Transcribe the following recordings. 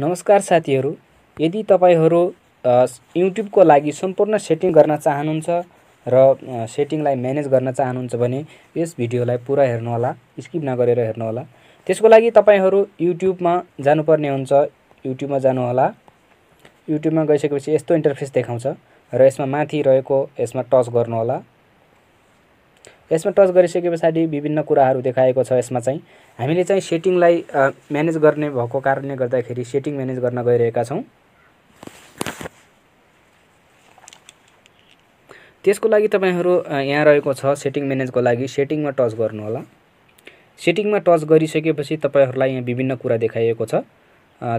नमस्कार साथीहरू यदि तपाईँहरू युट्युबको लागि सम्पूर्ण सेटिङ गर्न चाहनुहुन्छ र सेटिङलाई म्यानेज गर्न चाहनुहुन्छ भने यस भिडियोलाई पुरा हेर्नुहोला स्किप नगरेर हेर्नुहोला त्यसको लागि तपाईँहरू युट्युबमा जानुपर्ने हुन्छ युट्युबमा जानुहोला युट्युबमा गइसकेपछि यस्तो इन्टरफेस देखाउँछ र यसमा माथि रहेको यसमा टच गर्नुहोला यसमा टच गरिसके पछाडि विभिन्न कुराहरू देखाएको छ यसमा चाहिँ हामीले चाहिँ सेटिङलाई म्यानेज गर्ने भएको कारणले गर्दाखेरि सेटिङ म्यानेज गर्न गइरहेका छौँ त्यसको लागि तपाईँहरू यहाँ रहेको छ सेटिङ म्यानेजको लागि सेटिङमा टच गर्नु होला सेटिङमा टच गरिसकेपछि तपाईँहरूलाई यहाँ विभिन्न कुरा देखाइएको छ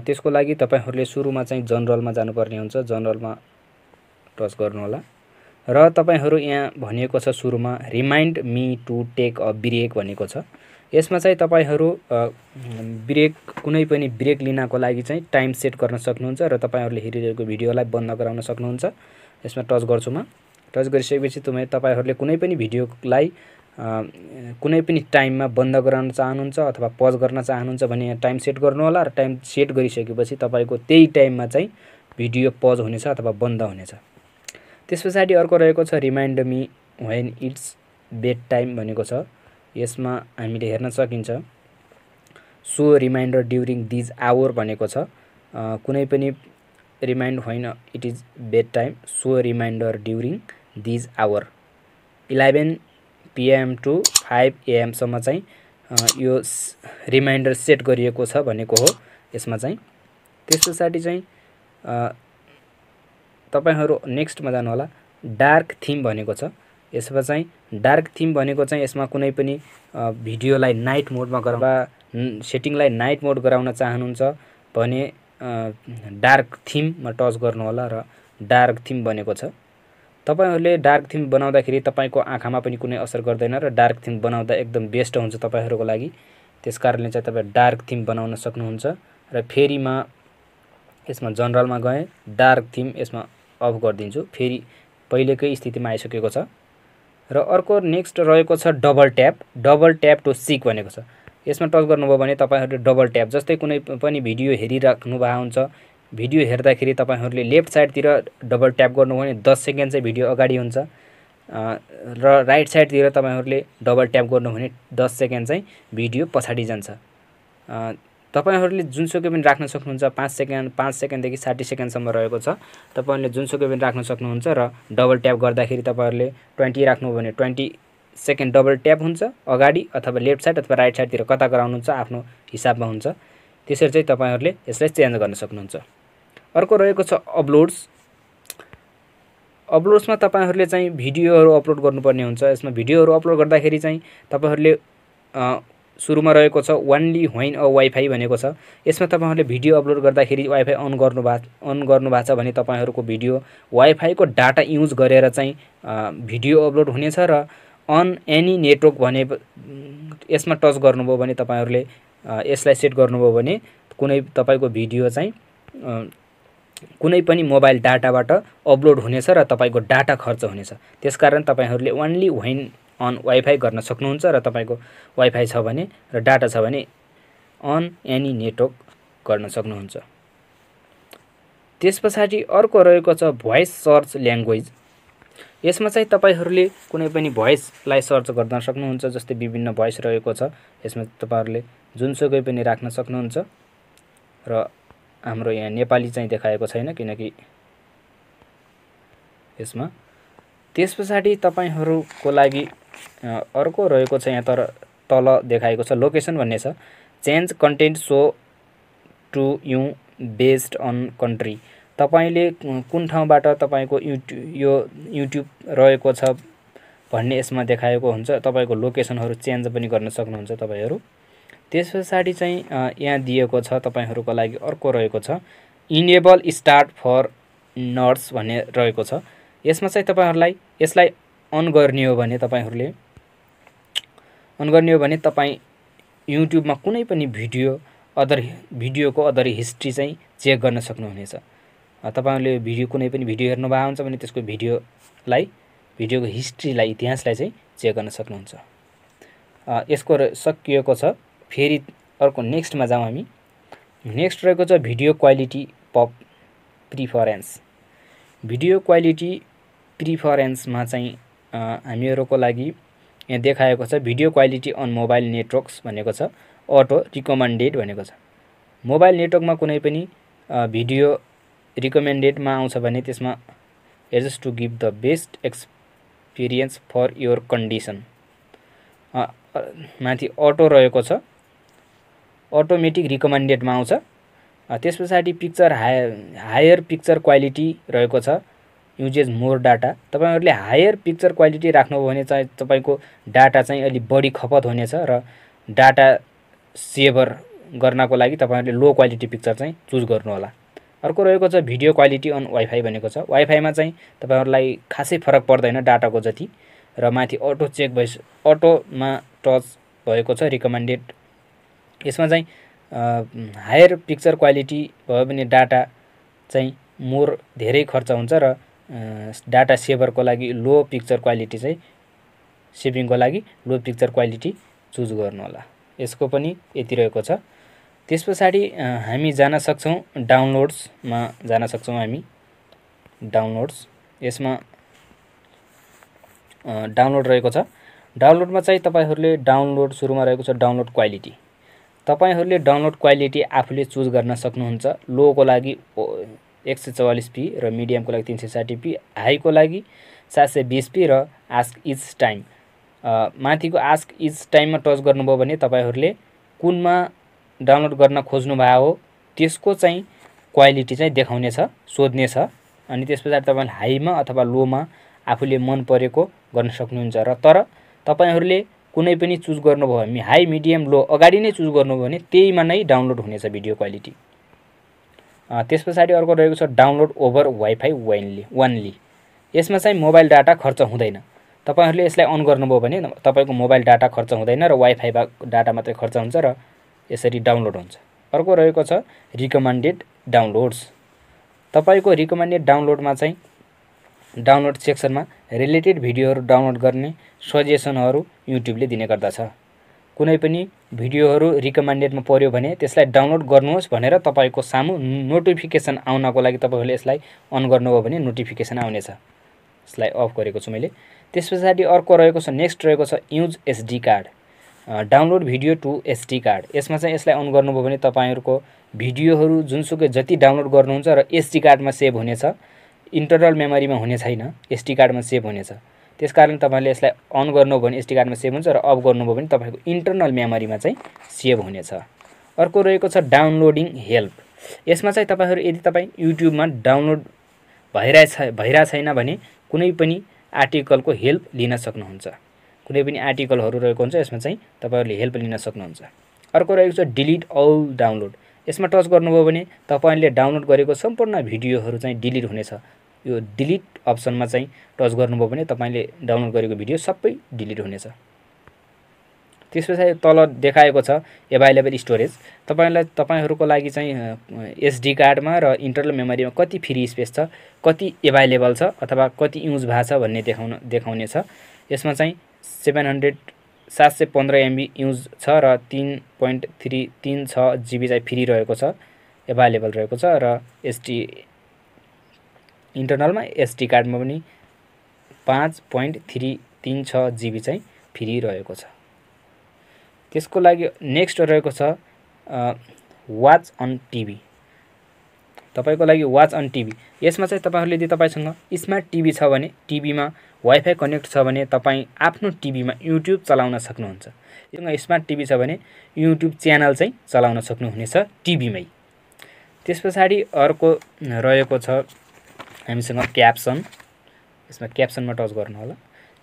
त्यसको लागि तपाईँहरूले सुरुमा चाहिँ जनरलमा जानुपर्ने हुन्छ जनरलमा टच गर्नुहोला र तपाईँहरू यहाँ भनिएको छ सुरुमा remind me to take a break भनेको छ यसमा चाहिँ तपाईँहरू ब्रेक कुनै पनि ब्रेक लिनको लागि चाहिँ टाइम सेट गर्न सक्नुहुन्छ र तपाईँहरूले हेरिरहेको भिडियोलाई बन्द गराउन सक्नुहुन्छ यसमा टच गर्छु म टच गरिसकेपछि तपाईँ तपाईँहरूले कुनै पनि भिडियोलाई कुनै पनि टाइममा बन्द गराउन चाहनुहुन्छ अथवा पज गर्न चाहनुहुन्छ भने यहाँ टाइम सेट गर्नुहोला र टाइम सेट गरिसकेपछि तपाईँको त्यही टाइममा चाहिँ भिडियो पज हुनेछ अथवा बन्द हुनेछ त्यस पछाडि अर्को रहेको छ remind me when it's bed time भनेको छ यसमा हामीले हेर्न सकिन्छ so reminder during these hour भनेको छ कुनै पनि रिमाइन्ड होइन it is bed time so reminder during these hour eleven PM to five एएमसम्म चाहिँ यो रिमाइन्डर सेट गरिएको छ भनेको हो यसमा चाहिँ त्यस पछाडि चाहिँ तपाईँहरू नेक्स्टमा जानुहोला डार्क थिम भनेको छ यसमा चाहिँ डार्क थिम भनेको चाहिँ यसमा कुनै पनि भिडियोलाई नाइट मोडमा वा सेटिङलाई नाइट मोड गराउन चाहनुहुन्छ भने डार्क थिममा टच गर्नुहोला र डार्क थिम भनेको छ तपाईँहरूले डार्क थिम बनाउँदाखेरि तपाईँको आँखामा पनि कुनै असर गर्दैन र डार्क थिम बनाउँदा एकदम बेस्ट हुन्छ तपाईँहरूको लागि त्यस कारणले चाहिँ तपाईँ डार्क थिम बनाउन सक्नुहुन्छ र फेरिमा यसमा जनरलमा गएँ डार्क थिम यसमा अफ गरिदिन्छु फेरि पहिलेकै स्थितिमा आइसकेको छ र अर्को नेक्स्ट रहेको छ double tap double tap to seek भनेको छ यसमा टच गर्नुभयो भने तपाईँहरूले डबल ट्याप जस्तै कुनै पनि भिडियो हेरिराख्नु भएको हुन्छ भिडियो हेर्दाखेरि तपाईँहरूले लेफ्ट साइडतिर डबल ट्याप गर्नुभयो भने दस सेकेन्ड चाहिँ भिडियो अगाडि हुन्छ र राइट साइडतिर तपाईँहरूले डबल ट्याप गर्नुभयो भने दस सेकेन्ड चाहिँ भिडियो पछाडि जान्छ तपाईँहरूले जुनसुकै पनि राख्न सक्नुहुन्छ पाँच सेकेन्ड पाँच सेकेन्डदेखि साठी सेकेन्डसम्म रहेको छ तपाईँहरूले जुनसुकै पनि राख्न सक्नुहुन्छ र डबल ट्याप गर्दाखेरि तपाईँहरूले ट्वेन्टी राख्नुभयो भने ट्वेन्टी सेकेन्ड डबल ट्याप हुन्छ अगाडि अथवा लेफ्ट साइड अथवा राइट साइडतिर कता गराउनुहुन्छ आफ्नो हिसाबमा हुन्छ त्यसरी चाहिँ तपाईँहरूले यसलाई चेन्ज गर्न सक्नुहुन्छ अर्को रहेको छ अपलोड्स अपलोड्समा तपाईँहरूले चाहिँ भिडियोहरू अपलोड गर्नुपर्ने हुन्छ यसमा भिडियोहरू अपलोड गर्दाखेरि चाहिँ तपाईँहरूले सुरुमा रहेको छ वानली होइन अ वाइफाई भनेको छ यसमा तपाईँहरूले भिडियो अपलोड गर्दाखेरि वाइफाई अन गर्नु भएको अन गर्नु छ भने तपाईँहरूको भिडियो वाइफाईको डाटा युज गरेर चाहिँ भिडियो अपलोड हुनेछ र अन एनी नेटवर्क भने यसमा टच गर्नुभयो भने तपाईँहरूले यसलाई सेट गर्नुभयो भने कुनै तपाईँको भिडियो चाहिँ कुनै पनि मोबाइल डाटाबाट अपलोड हुनेछ र तपाईँको डाटा खर्च हुनेछ त्यसकारण तपाईँहरूले ओन्ली वेन अन वाइफाई गर्न सक्नुहुन्छ र तपाईँको वाइफाई छ भने र डाटा छ भने अन एनी नेटवर्क गर्न सक्नुहुन्छ त्यस पछाडि अर्को रहेको छ भोइस सर्च ल्याङ्ग्वेज यसमा चाहिँ तपाईँहरूले कुनै पनि भोइसलाई सर्च गर्न सक्नुहुन्छ जस्तै विभिन्न भोइस रहेको छ यसमा तपाईँहरूले जुनसुकै पनि राख्न सक्नुहुन्छ र हाम्रो यहाँ नेपाली चाहिँ देखाएको छैन किनकि यसमा त्यस पछाडि तपाईँहरूको लागि अर्को रहेको छ यहाँ तर तल देखाएको छ लोकेसन भन्ने छ change content so to you based on country तपाईँले कुन ठाउँबाट तपाईँको युट्यु यो युट्युब रहेको छ भन्ने यसमा देखाएको हुन्छ तपाईँको लोकेसनहरू चेन्ज पनि गर्न सक्नुहुन्छ तपाईँहरू त्यस पछाडि चाहिँ यहाँ दिएको छ तपाईँहरूको लागि अर्को रहेको छ इनेबल स्टार्ट फर नर्स भन्ने रहेको छ यसमा चाहिँ तपाईँहरूलाई यसलाई अन गर्ने हो भने तपाईँहरूले अन गर्ने हो भने तपाईँ युट्युबमा कुनै पनि भिडियो अदर भिडियोको अदर हिस्ट्री चाहिँ चेक गर्न सक्नुहुनेछ तपाईँहरूले भिडियो कुनै पनि भिडियो हेर्नुभएको हुन्छ भने त्यसको भिडियोलाई भिडियोको हिस्ट्रीलाई इतिहासलाई चाहिँ चेक गर्न सक्नुहुन्छ यसको सकिएको छ फेरि अर्को नेक्स्टमा जाउँ हामी नेक्स्ट रहेको छ video quality pop preference video quality प्रिफरेन्समा चाहिँ हामीहरूको लागि यहाँ देखाएको छ video quality on mobile networks भनेको छ अटो रिकमेन्डेड भनेको छ मोबाइल नेटवर्कमा कुनै पनि भिडियो रिकमेन्डेडमा आउँछ भने त्यसमा adjust to give the best experience for your condition माथि अटो रहेको छ अटोमेटिक रिकमेन्डेडमा आउँछ त्यस पछाडि picture high higher picture quality रहेको छ युजेज मोर डाटा तपाईँहरूले हायर पिक्चर क्वालिटी राख्नुभयो भने चाहिँ तपाईँको डाटा चाहिँ अलिक बढी खपत हुनेछ र डाटा सेभर गर्नको लागि तपाईँहरूले लो क्वालिटी पिक्चर चाहिँ चुज गर्नुहोला अर्को रहेको छ भिडियो क्वालिटी अन वाइफाई भनेको छ वाइफाईमा चाहिँ तपाईँहरूलाई खासै फरक पर्दैन डाटाको जति र माथि अटो चेक भइस अटोमा टच भएको छ रिकमेन्डेड यसमा चाहिँ हायर पिक्चर क्वालिटी भयो भने डाटा चाहिँ मोर धेरै खर्च हुन्छ र डाटा सेभरको लागि लो पिक्चर क्वालिटी चाहिँ सेभिङको लागि लो पिक्चर क्वालिटी चुज गर्नुहोला यसको पनि यति रहेको छ त्यस पछाडि हामी जान सक्छौँ डाउनलोड्समा जान सक्छौँ हामी डाउनलोड्स यसमा डाउनलोड रहेको छ डाउनलोडमा चाहिँ तपाईँहरूले डाउनलोड सुरुमा रहेको छ डाउनलोड क्वालिटी तपाईँहरूले डाउनलोड क्वालिटी आफूले चुज गर्न सक्नुहुन्छ लोको लागि एक सय चौवालिस पी र मिडियमको लागि तिन सय साठी पी हाईको लागि सात सय बिस पी र आस्क इज टाइम माथिको आस्क इज टाइममा टच गर्नुभयो भने तपाईँहरूले कुनमा डाउनलोड गर्न खोज्नुभएको हो त्यसको चाहिँ क्वालिटी चाहिँ देखाउनेछ सोध्नेछ अनि त्यस पछाडि तपाईँले हाईमा अथवा लोमा आफूले मन परेको गर्न सक्नुहुन्छ र तर तपाईँहरूले कुनै पनि चुज गर्नुभयो भने हाई मिडियम लो अगाडि नै चुज गर्नुभयो भने त्यहीमा नै डाउनलोड हुनेछ भिडियो क्वालिटी त्यस पछाडि अर्को रहेको छ डाउनलोड ओभर वाइफाई वाइनली वानली यसमा चाहिँ मोबाइल डाटा खर्च हुँदैन तपाईँहरूले यसलाई अन गर्नुभयो भने तपाईँको मोबाइल डाटा खर्च हुँदैन र वाइफाई डाटा मात्रै खर्च हुन्छ र यसरी डाउनलोड हुन्छ अर्को रहेको छ रिकमेन्डेड डाउनलोड्स तपाईँको रिकमेन्डेड डाउनलोडमा चाहिँ डाउनलोड सेक्सनमा रिलेटेड भिडियोहरू डाउनलोड गर्ने सजेसनहरू युट्युबले दिने गर्दछ कुनै पनि भिडियोहरू रिकमेन्डेडमा पऱ्यो भने त्यसलाई डाउनलोड गर्नुहोस् भनेर तपाईँको सामु नोटिफिकेसन आउनको लागि तपाईँहरूले यसलाई अन गर्नुभयो भने नोटिफिकेसन आउनेछ यसलाई अफ गरेको छु मैले त्यस पछाडि अर्को रहेको छ नेक्स्ट रहेको छ use SD card download video to SD card यसमा चाहिँ यसलाई अन गर्नुभयो भने तपाईँहरूको भिडियोहरू जुनसुकै जति डाउनलोड गर्नुहुन्छ र एसडी कार्डमा सेभ हुनेछ इन्टरनल मेमोरीमा हुने छैन एसडी कार्डमा सेभ हुनेछ त्यस कारण तपाईँले यसलाई अन गर्नुभयो भने एसडी कार्डमा सेभ हुन्छ र अफ गर्नुभयो भने तपाईँको इन्टरनल मेमोरीमा चाहिँ सेभ हुनेछ अर्को रहेको छ डाउनलोडिङ हेल्प यसमा चाहिँ तपाईँहरू यदि तपाईँ युट्युबमा डाउनलोड भइरहेछ भइरहेको छैन भने कुनै पनि आर्टिकलको हेल्प लिन सक्नुहुन्छ कुनै पनि आर्टिकलहरू रहेको हुन्छ यसमा चाहिँ तपाईँहरूले हेल्प लिन सक्नुहुन्छ अर्को रहेको छ डिलिट अल डाउनलोड यसमा टच गर्नुभयो भने तपाईँले डाउनलोड गरेको सम्पूर्ण भिडियोहरू चाहिँ डिलिट हुनेछ यो डिलिट अप्सनमा चाहिँ टच गर्नुभयो भने तपाईँले डाउनलोड गरेको भिडियो सबै डिलिट हुनेछ त्यस पछाडि तल देखाएको छ एभाइलेबल स्टोरेज तपाईँलाई तपाईँहरूको लागि चाहिँ एसडी कार्डमा र इन्टरनल मेमोरीमा कति फ्री स्पेस छ कति एभाइलेबल छ अथवा कति युज भएको छ भन्ने देखाउन देखाउने छ यसमा चाहिँ सेभेन हन्ड्रेड सात सय पन्ध्र एमबी युज छ र तिन पोइन्ट थ्री तिन छ जिबी चाहिँ फ्री रहेको छ एभाइलेबल रहेको छ र एसडी इन्टरनलमा एसडी कार्डमा पनि पाँच पोइन्ट थ्री तिन छ जिबी चाहिँ फ्री रहेको छ त्यसको लागि नेक्स्ट रहेको छ वाच अन टिभी तपाईँको लागि वाच अन टिभी यसमा चाहिँ तपाईँहरूले यदि तपाईँसँग स्मार्ट टिभी छ भने टिभीमा वाइफाई कनेक्ट छ भने तपाईँ आफ्नो टिभीमा युट्युब चलाउन सक्नुहुन्छ यसमा स्मार्ट टिभी छ भने युट्युब च्यानल चाहिँ चलाउन सक्नुहुनेछ टिभीमै त्यस पछाडि अर्को रहेको छ हामीसँग क्याप्सन यसमा क्याप्सनमा टच गर्नु होला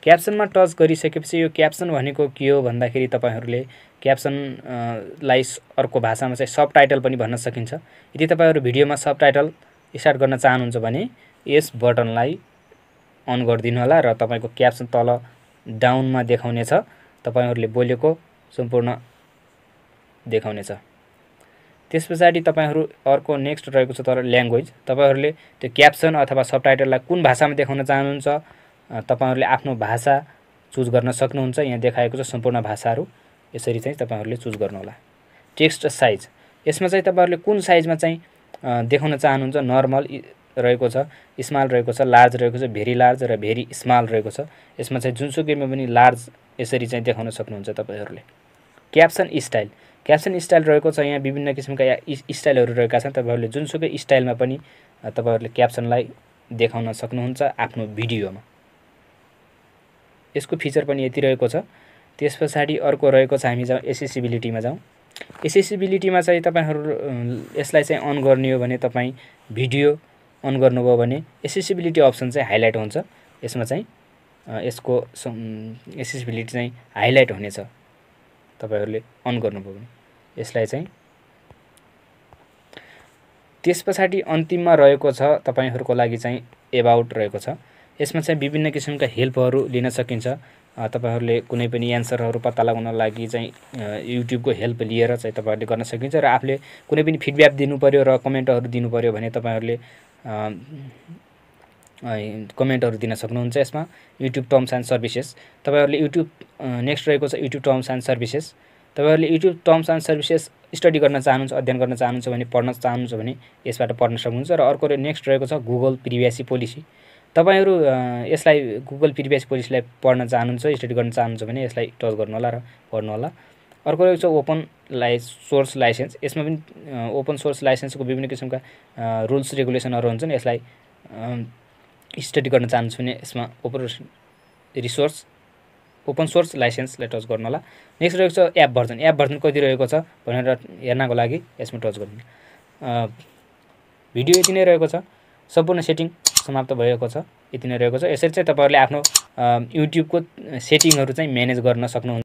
क्याप्सनमा टच गरिसकेपछि यो क्याप्सन भनेको के हो भन्दाखेरि तपाईँहरूले क्याप्सनलाई अर्को भाषामा चाहिँ सब टाइटल पनि भन्न सकिन्छ यदि तपाईँहरू भिडियोमा सब टाइटल स्टार्ट गर्न चाहनुहुन्छ भने यस बटनलाई अन गरिदिनु होला र तपाईँको क्याप्सन तल डाउनमा देखाउनेछ तपाईँहरूले बोलेको सम्पूर्ण देखाउनेछ त्यस पछाडि तपाईँहरू अर्को नेक्स्ट रहेको छ तर ल्याङ्ग्वेज तपाईँहरूले त्यो क्याप्सन अथवा सब टाइटललाई कुन भाषामा देखाउन चाहनुहुन्छ तपाईँहरूले आफ्नो भाषा चुज गर्न सक्नुहुन्छ यहाँ देखाएको छ सम्पूर्ण भाषाहरू यसरी चाहिँ तपाईँहरूले चुज गर्नुहोला टेक्स्ट साइज यसमा चाहिँ तपाईँहरूले कुन साइजमा चाहिँ देखाउन चाहनुहुन्छ नर्मल रहेको छ स्मल रहेको छ लार्ज रहेको छ भेरी लार्ज र भेरी स्मल रहेको छ यसमा चाहिँ जुनसुकैमा पनि लार्ज यसरी चाहिँ देखाउन सक्नुहुन्छ तपाईँहरूले क्याप्सन स्टाइल क्याप्सन स्टाइल रहेको छ यहाँ विभिन्न किसिमका स्टाइलहरू रहेका छन् तपाईँहरूले जुनसुकै स्टाइलमा पनि तपाईँहरूले क्याप्सनलाई देखाउन सक्नुहुन्छ आफ्नो भिडियोमा यसको फिचर पनि यति रहेको छ त्यस पछाडि अर्को रहेको छ हामी जाउँ एसेसिबिलिटीमा जाउँ एसेसिबिलिटीमा चाहिँ तपाईँहरू यसलाई चाहिँ अन गर्ने हो भने तपाईँ भिडियो अन गर्नुभयो भने एसेसिबिलिटी अप्सन चाहिँ हाइलाइट हुन्छ यसमा चाहिँ यसको एसेसिबिलिटी चाहिँ हाइलाइट हुनेछ तपाईँहरूले अन गर्नुभयो भने यसलाई चाहिँ त्यस पछाडि अन्तिममा रहेको छ तपाईँहरूको लागि चाहिँ एबाउट रहेको छ यसमा चाहिँ विभिन्न किसिमका हेल्पहरू लिन सकिन्छ तपाईँहरूले कुनै पनि एन्सरहरू पत्ता लगाउन लागि चाहिँ युट्युबको हेल्प लिएर चाहिँ तपाईँहरूले गर्न सकिन्छ र आफूले कुनै पनि फिडब्याक दिनु दिनुपऱ्यो र कमेन्टहरू दिनुपऱ्यो भने तपाईँहरूले कमेन्टहरू दिन सक्नुहुन्छ यसमा युट्युब टर्म्स एन्ड सर्भिसेस तपाईँहरूले युट्युब नेक्स्ट रहेको छ युट्युब टर्म्स एन्ड सर्भिसेस तपाईँहरूले YouTube terms and services study गर्न चाहनुहुन्छ अध्ययन गर्न चाहनुहुन्छ भने पढ्न चाहनुहुन्छ भने यसबाट पढ्न सक्नुहुन्छ र अर्को नेक्स्ट रहेको छ गुगल प्रिभियासी पोलिसी तपाईँहरू यसलाई गुगल प्रिभियासी पोलिसीलाई पढ्न चाहनुहुन्छ स्टडी गर्न चाहनुहुन्छ भने यसलाई टच गर्नुहोला र पढ्नु होला अर्को रहेको छ ओपन लाइ सोर्स लाइसेन्स यसमा पनि ओपन सोर्स लाइसेन्सको विभिन्न किसिमका रुल्स रेगुलेसनहरू हुन्छन् यसलाई स्टडी गर्न चाहनुहुन्छ भने यसमा open resource open source license touch गर्नु होला नेक्स्ट रहेको छ एप भर्जन एप भर्जन कति रहेको छ भनेर हेर्नको लागि यसमा टच गर्नु भिडियो यति नै रहेको छ सम्पूर्ण सेटिङ समाप्त भएको छ यति नै रहेको छ यसरी चाहिँ तपाईँहरूले आफ्नो युट्युबको सेटिङहरू चाहिँ म्यानेज गर्न सक्नुहुन्छ